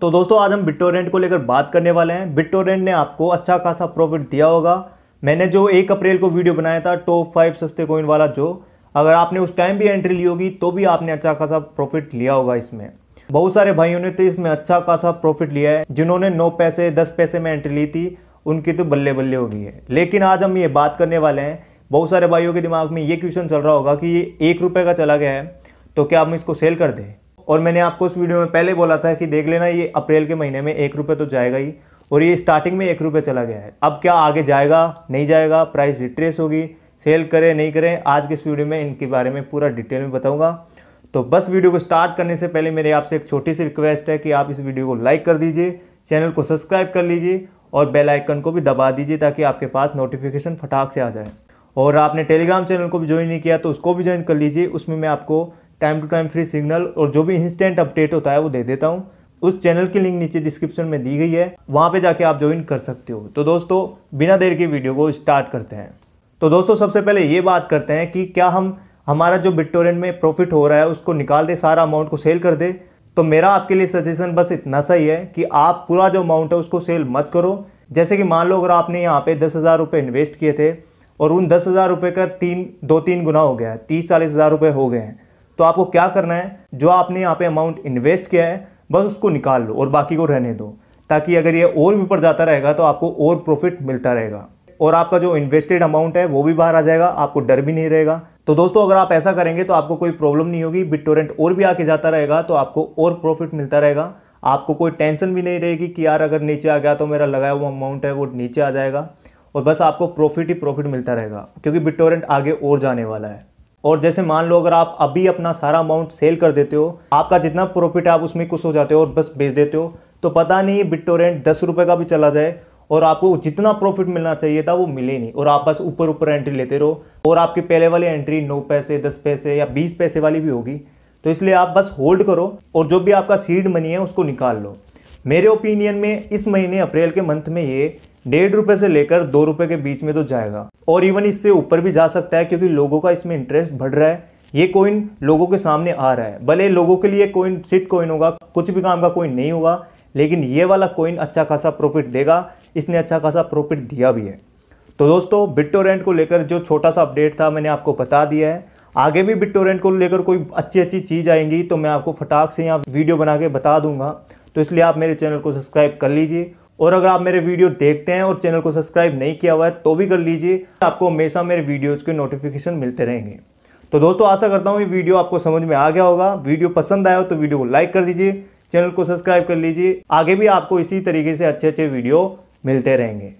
तो दोस्तों आज हम बिटोरेंट को लेकर बात करने वाले हैं बिटोरेंट ने आपको अच्छा खासा प्रॉफिट दिया होगा मैंने जो एक अप्रैल को वीडियो बनाया था टॉप फाइव सस्ते कोइन वाला जो अगर आपने उस टाइम भी एंट्री ली होगी तो भी आपने अच्छा खासा प्रॉफिट लिया होगा इसमें बहुत सारे भाइयों ने तो इसमें अच्छा खासा प्रॉफिट लिया है जिन्होंने नौ पैसे दस पैसे में एंट्री ली थी उनकी तो बल्ले बल्ले हो गई है लेकिन आज हम ये बात करने वाले हैं बहुत सारे भाइयों के दिमाग में ये क्वेश्चन चल रहा होगा कि ये एक रुपये का चला गया है तो क्या हम इसको सेल कर दें और मैंने आपको उस वीडियो में पहले बोला था कि देख लेना ये अप्रैल के महीने में एक रुपये तो जाएगा ही और ये स्टार्टिंग में एक रुपये चला गया है अब क्या आगे जाएगा नहीं जाएगा प्राइस रिट्रेस होगी सेल करें नहीं करें आज के इस वीडियो में इनके बारे में पूरा डिटेल में बताऊंगा तो बस वीडियो को स्टार्ट करने से पहले मेरे आपसे एक छोटी सी रिक्वेस्ट है कि आप इस वीडियो को लाइक कर दीजिए चैनल को सब्सक्राइब कर लीजिए और बेल आइकन को भी दबा दीजिए ताकि आपके पास नोटिफिकेशन फटाक से आ जाए और आपने टेलीग्राम चैनल को भी ज्वाइन नहीं किया तो उसको भी ज्वाइन कर लीजिए उसमें मैं आपको time to time free signal और जो भी इंस्टेंट अपडेट होता है वो दे देता हूँ उस चैनल की लिंक नीचे डिस्क्रिप्शन में दी गई है वहाँ पे जाके आप ज्वाइन कर सकते हो तो दोस्तों बिना देर के वीडियो को स्टार्ट करते हैं तो दोस्तों सबसे पहले ये बात करते हैं कि क्या हम हमारा जो बिटटोरेंट में प्रॉफिट हो रहा है उसको निकाल दे सारा अमाउंट को सेल कर दे तो मेरा आपके लिए सजेशन बस इतना सही है कि आप पूरा जो अमाउंट है उसको सेल मत करो जैसे कि मान लो अगर आपने यहाँ पे दस हज़ार रुपये इन्वेस्ट किए थे और उन दस हज़ार रुपये का तीन दो तीन गुना हो गया है तीस चालीस हज़ार रुपये हो गए हैं तो आपको क्या करना है जो आपने यहाँ पे अमाउंट इन्वेस्ट किया है बस उसको निकाल लो और बाकी को रहने दो ताकि अगर ये और भी ऊपर जाता रहेगा तो आपको और प्रॉफिट मिलता रहेगा और आपका जो इन्वेस्टेड अमाउंट है वो भी बाहर आ जाएगा आपको डर भी नहीं रहेगा तो दोस्तों अगर आप ऐसा करेंगे तो आपको कोई प्रॉब्लम नहीं होगी बिटोरेंट और भी आके जाता रहेगा तो आपको और प्रॉफिट मिलता रहेगा आपको कोई टेंशन भी नहीं रहेगी कि यार अगर नीचे आ गया तो मेरा लगाया हुआ अमाउंट है वो नीचे आ जाएगा और बस आपको प्रॉफिट ही प्रॉफिट मिलता रहेगा क्योंकि बिटोरेंट आगे और जाने वाला है और जैसे मान लो अगर आप अभी अपना सारा अमाउंट सेल कर देते हो आपका जितना प्रॉफिट है आप उसमें कुछ हो जाते हो और बस बेच देते हो तो पता नहीं बिटोरेंट दस रुपये का भी चला जाए और आपको जितना प्रॉफिट मिलना चाहिए था वो मिले नहीं और आप बस ऊपर ऊपर एंट्री लेते रहो और आपकी पहले वाली एंट्री नौ पैसे दस पैसे या बीस पैसे वाली भी होगी तो इसलिए आप बस होल्ड करो और जो भी आपका सीड मनी है उसको निकाल लो मेरे ओपिनियन में इस महीने अप्रैल के मंथ में ये डेढ़ रुपए से लेकर दो रुपए के बीच में तो जाएगा और इवन इससे ऊपर भी जा सकता है क्योंकि लोगों का इसमें इंटरेस्ट बढ़ रहा है ये कोइन लोगों के सामने आ रहा है भले लोगों के लिए कोइन सिट कोइन होगा कुछ भी काम का कोइन नहीं होगा लेकिन ये वाला कोइन अच्छा खासा प्रॉफिट देगा इसने अच्छा खासा प्रॉफिट दिया भी है तो दोस्तों रेंट को लेकर जो छोटा सा अपडेट था मैंने आपको बता दिया है आगे भी रेंट को लेकर कोई अच्छी अच्छी चीज़ आएंगी तो मैं आपको फटाक से यहाँ वीडियो बना के बता दूंगा तो इसलिए आप मेरे चैनल को सब्सक्राइब कर लीजिए और अगर आप मेरे वीडियो देखते हैं और चैनल को सब्सक्राइब नहीं किया हुआ है तो भी कर लीजिए आपको हमेशा मेरे वीडियोज़ के नोटिफिकेशन मिलते रहेंगे तो दोस्तों आशा करता हूँ ये वीडियो आपको समझ में आ गया होगा वीडियो पसंद आया हो तो वीडियो को लाइक कर दीजिए चैनल को सब्सक्राइब कर लीजिए आगे भी आपको इसी तरीके से अच्छे अच्छे वीडियो मिलते रहेंगे